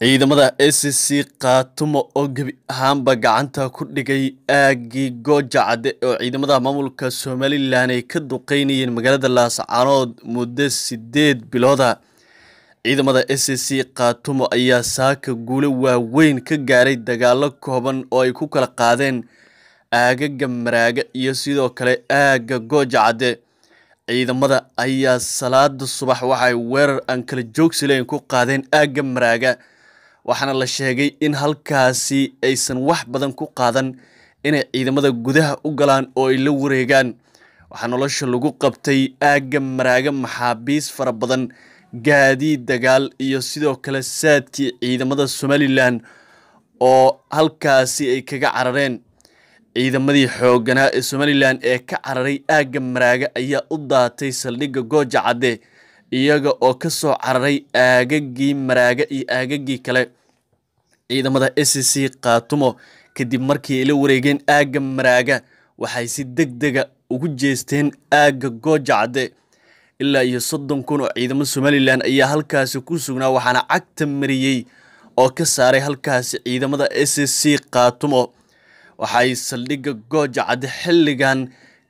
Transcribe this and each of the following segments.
ciidamada s c c oo gebi ahaanba gacanta ku dhigay aagii gooja oo ciidamada maamulka somalilan ay ka duqeynayeen magaalada laascanood muddo sideed bilooda ciidamada s c c ayaa saaka guule waaweyn ka gaaray dagaalo kooban oo ay ku kala qaadeen aagaga maraaga iyo sidoo kale aagga gooja cadde ciidamada ayaa salaada subax waxay weerar aan kala joogsi ku qaadeen aagga maraaga waxaana la sheegay in halkaasi aysan wax badan ku qaadan inay ciidamada gudaha u galaan oo ay la wareegaan waxaa nolosha lagu qabtay aagga maraaga maxaabiis fara badan gaadii dagaal iyo sidoo kale saadkii ciidamada somalilan oo halkaasi ay kaga carareen ciidamadii xoogganaa ee somalilan ee ka cararay aagga maraaga ayaa u daatay saldhigga gooja cadde iyaga oo ka soo cararay aagagii maraaga iyo aagagii kale ciidamada s c kaatumo kadib markii ay la wareegeen aagga maraaga waxay si deg dega ugu jeesteen aagga goojacde ilaa iyo soddon kun oo ciidamo somalilan ayaa halkaasi ku sugnaa waxaana cagta mariyey oo ka saaray halkaasi ciidamada s c kaatumo waxay saldhigga goojacde xilligan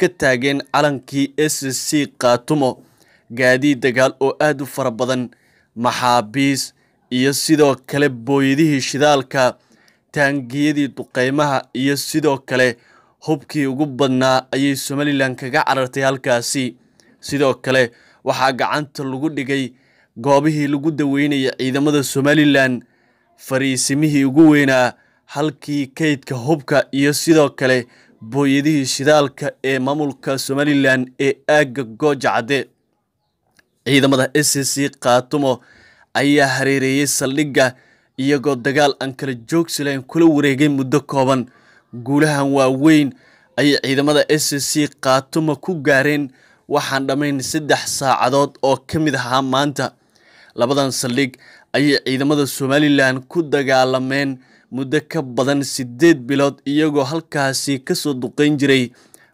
ka taageen calankii s c kaatumo gaadiid dagaal oo aad u fara badan maxaabiis iyo sidoo kale booyadihii shidaalka taangiyadii duqeymaha iyo sidoo kale hubkii ugu badnaa ayay somalilan kaga carartay halkaasi sidoo kale waxaa gacanta lagu dhigay goobihii lagu daweynayay ciidamada somalilan fariisimihii ugu weynaa halkii kaydka hubka iyo sidoo kale booyadihii shidaalka ee maamulka somalilan ee aagga goojacade ciidamada s c kaatumo ayaa hareereeyey saldhigga iyagoo dagaal aan kala joogsi kula wareegay muddo kooban guulahan waaweyn ayay ciidamada s c khaatumo ku gaareen waxaan dhammayn saddex saacadood oo ka mid ahaa maanta labadan saldhig ayay ciidamada somalilan ku dagaalameen muddo ka badan siddeed bilood iyagoo halkaasi ka soo duqeyn jiray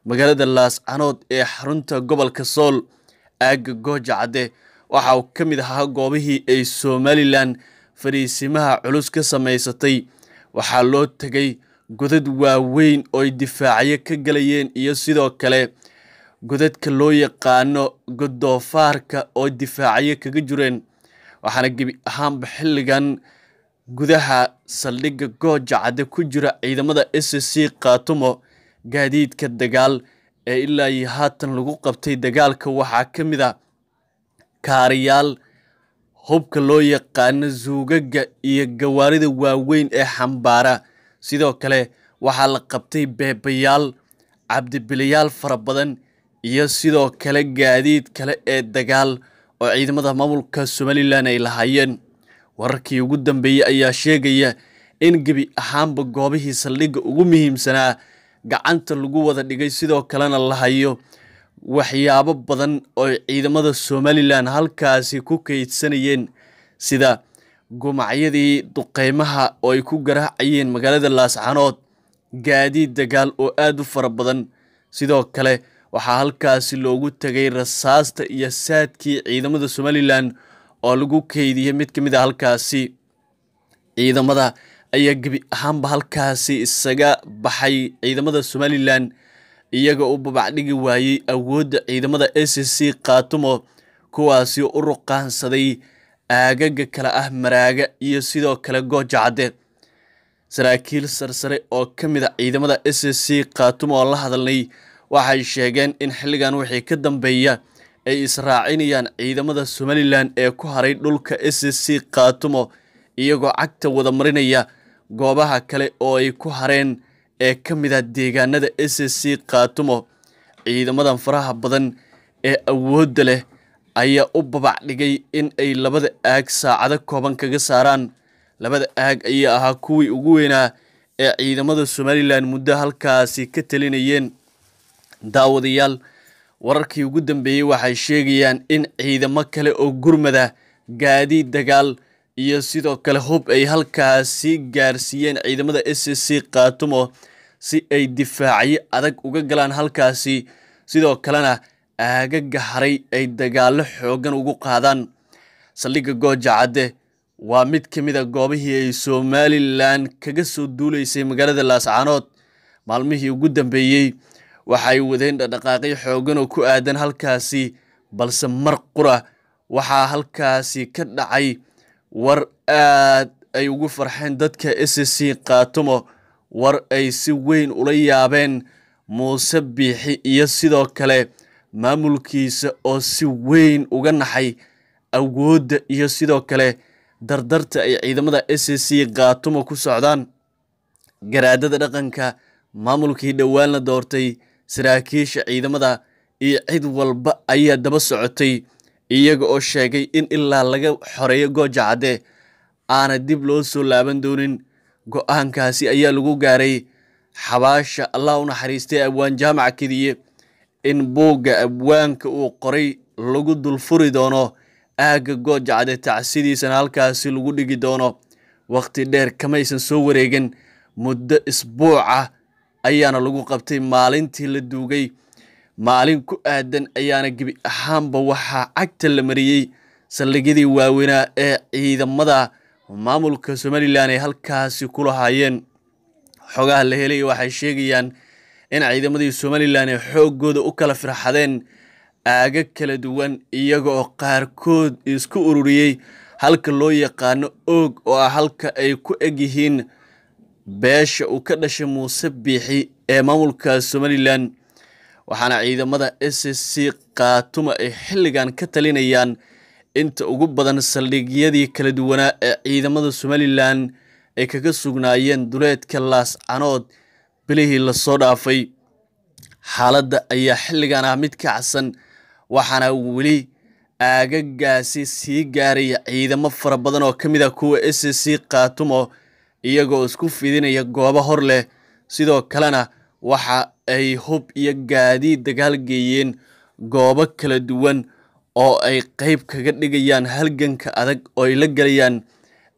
magaalada laascanood ee xarunta gobolka sool aagga gooja cadde waxa uu ka mid ahaa goobihii ay somalilan fariisimaha culus ka samaysatay waxaa loo tegay godad waaweyn ooy difaacyo ka galayeen iyo sidoo kale godadka loo yaqaano godoofaarka oo difaacyo kaga jireen waxaana gebi ahaanba xilligan gudaha saldhigga goojacadde ku jira ciidamada s c kaatumo gaadiidka dagaal ee ilaa iyo haatan lagu qabtay dagaalka waxaa ka mid a ah kaariyaal hubka loo yaqaano zuugagga iyo gawaarida waaweyn ee xambaara sidoo kale waxaa la qabtay beebayaal cabdibilayaal fara badan iyo sidoo kale gaadiid kale ee dagaal oo ciidamada maamulka somalilan ay lahaayeen wararkii ugu dambeeyey ayaa sheegaya in gebi ahaanba goobihii saldhigga ugu muhiimsanaa gacanta lagu wada dhigay sidoo kalena la hayo waxyaabo badan oo ciidamada somalilan halkaasi ku kaydsanayeen sida gumacyadii duqeymaha oo ay ku garaacayeen magaalada laascanood gaadiid dagaal oo aada u fara badan sidoo kale waxaa halkaasi loogu tegay rasaasta iyo saadkii ciidamada somalilan oo lagu keydiyey mid ka mid a ah halkaasi ciidamada ayaa gebi ahaanba halkaasi isaga baxay ciidamada somalilan iyaga u babacdhigi waayey awoodda ciidamada s c c kaatumo kuwaasi u ruqaansaday aagaga kale ah maraaga iyo sidoo kale goojacade saraakiil sarsare oo ka mid a ciidamada s c c kaatumo oo la hadalnay waxay sheegeen in xilligan wixii ka dambeeya ay israacinayaan ciidamada somalilan ee ku haray dhulka s c c kaatumo iyagoo cagta wada marinaya goobaha kale oo ay ku hareen ee ka mid ah deegaanada s c khaatumo ciidamadan faraha badan ee awoodda leh ayaa u babac dhigay in ay labada aag saacado kooban kaga saaraan labada aag ayaa ahaa kuwii ugu weynaa ee ciidamada somalilan muddo halkaasi ka telinayeen daawadayaal wararkii ugu dambeeyey waxay sheegayaan in ciidamo kale oo gurmada gaadiid dagaal iyo sidoo kale hub ay halkaasi gaarsiiyeen ciidamada s c khaatumo si ay difaacyo adag uga galaan halkaasi sidoo kalena aagaga haray ay dagaallo xooggan ugu qaadaan saldhigga goojacadde waa mid ka mid a ah goobihii ay somalilan kaga soo duulaysay magaalada laascaanood maalmihii ugu dambeeyey waxaay wadeen dhaqdhaqaaqyo xoogan oo ku aadan halkaasi balse mar qura waxaa halkaasi ka dhacay war aad ay ugu farxeen dadka s c kaatumo war ay si weyn ula yaabeen muuse biixi iyo sidoo kale maamulkiisa oo si weyn uga naxay awoodda iyo sidoo kale dardarta ay ciidamada s c kaatumo ku socdaan garaadada dhaqanka maamulkii dhowaan la doortay saraakiisha ciidamada iyo cid walba ayaa daba socotay iyaga oo sheegay in ilaa laga xoreeyo gooja aana dib loo soo laaban doonin go'aankaasi ayaa lagu gaaray xabaasha allah u naxariistay abwaan jaamaca kediye in buugga abwaanka uu qoray lagu dulfuri doono aagga goojacde cadde tacsidiisana halkaasi lagu dhigi doono wakhti dheer kamaysan soo wareegin muddo isbuuca ah ayaana lagu qabtay maalintii la duugay maalin ku aadan ayaana gebi ahaanba waxaa cagta la mariyey saldhigyadii waaweynaa ee ciidamada maamulka somalilan ay halkaasi ku lahaayeen xogaha la helaya waxay sheegayaan in ciidamadii somalilan ay xooggooda u kala firxadeen aaga kala duwan iyaga qaarkood isku ururiyey halka loo yaqaano oog oo ah halka ay ku egyihiin beesha uu ka dhashay muuse biixi ee maamulka somalilan waxaana ciidamada s c kaatuma ay xilligan ka talinayaan inta ugu badan saldhigyadii kala duwanaa ee ciidamada somalilan ay kaga sugnaayeen duleedka laas canood bilihii lasoo dhaafay xaaladda ayaa xilligan ah mid kacsan waxaana weli aagagaasi sii gaaraya ciidamo fara badan oo ka mid a ah kuwa s c kaatumo iyagoo isku fidinaya goobo hor leh sidoo kalena waxaa ay hub iyo gaadiid dagaal geeyeen goobo kala duwan oo ay qayb kaga dhigayaan halganka adag oo ay la gelayaan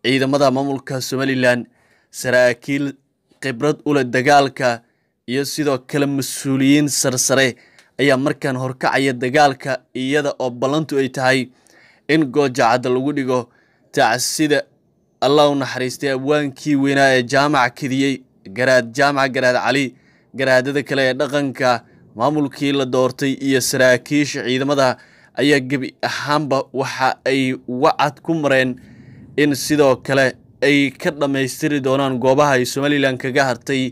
ciidamada maamulka somalilan saraakiil khibrad u leh dagaalka iyo sidoo kale mas-uuliyiin sarsare ayaa markaan horkacaya dagaalka iyada oo ballantu ay tahay in goojacadda lagu dhigo tacsida allah u naxariistay abwaankii weynaa ee jaamac kediyey garaad jaamaca garaad cali garaadada kale ee dhaqanka maamulkii la doortay iyo saraakiisha ciidamada ayaa gebi ahaanba waxa ay wacad ku mareen in sidoo kale ay ka dhammaystiri doonaan goobaha ay somalilan kaga hartay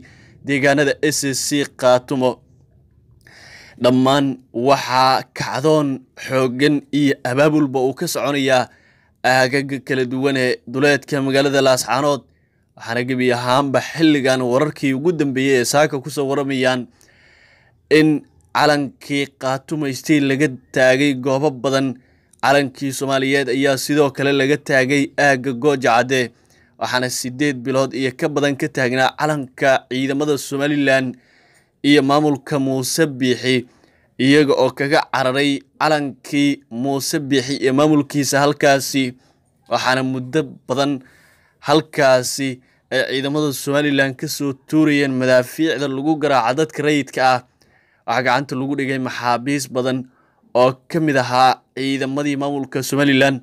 deegaanada s c khaatumo dhammaan waxaa kacdoon xooggan iyo abaabulba uu ka soconayaa aagaga kala duwan ee duleedka magaalada laascaanood waxaana gebi ahaanba xilligan wararkii ugu dambeeyey ee saaka ku soo waramayaan in calankii qaatumaystay laga taagay goobo badan calankii soomaaliyeed ayaa sidoo kale laga taagay aagga goojacade waxaana siddeed bilood iyo ka badan ka taagnaa calanka ciidamada somalilan iyo maamulka muuse biixi iyaga oo kaga cararay calankii muuse biixi iyo maamulkiisa halkaasi waxaana muddo badan halkaasi ay ciidamada somalilan kasoo tuurayeen madaafiicda lagu garaaca dadka rayidka ah waxaa gacanta lagu dhigay maxaabiis badan oo ka mid ahaa ciidamadii maamulka somalilan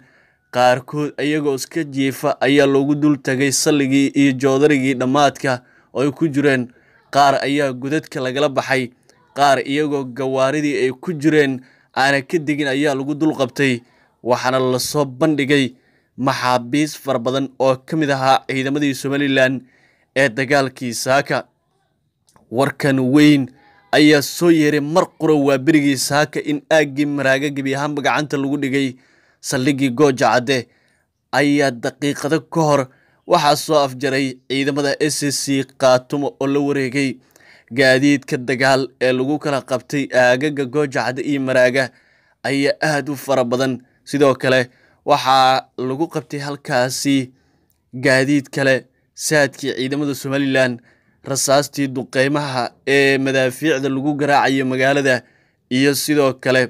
qaarkood iyagoo iska jiifa ayaa loogu dul tagay salligii iyo joodarigii dhammaadka oo ay ku jireen qaar ayaa godadka lagala baxay qaar iyagoo gawaaridii ay ku jireen aana ka degin ayaa lagu dul qabtay waxaana lasoo bandhigay maxaabiis fara badan oo ka mid ahaa ciidamadii somalilan ee dagaalkii saaka warkan weyn ayaa soo yeeray mar qura waa berigii saaka in aaggii maraaga gebi ahaanba gacanta lagu dhigay saldhiggii gooja cadde ayaa daqiiqado ka hor waxaa soo afjaray ciidamada s c kaatumo oo la wareegay gaadiidka dagaal ee lagu kala qabtay aagaga goojacadde iyo maraaga ayaa aad u fara badan sidoo kale waxaa lagu qabtay halkaasi gaadiid kale saadkii ciidamada somalilan rasaastii duqeymaha ee madaafiicda lagu garaacayo magaalada iyo sidoo kale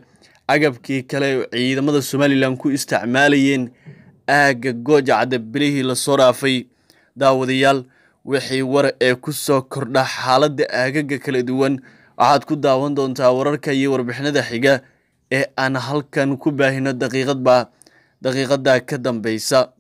agabkii kale oo ciidamada somalilan ku isticmaalayeen aagga gooja bilihii lasoo dhaafay daawadayaal wixii war ee ku soo kordha xaaladda aagaga kala duwan waxaad ku daawan doontaa wararka iyo warbixinada xiga ee aan halkan ku baahino daqiiqadba daqiiqada ka dambeysa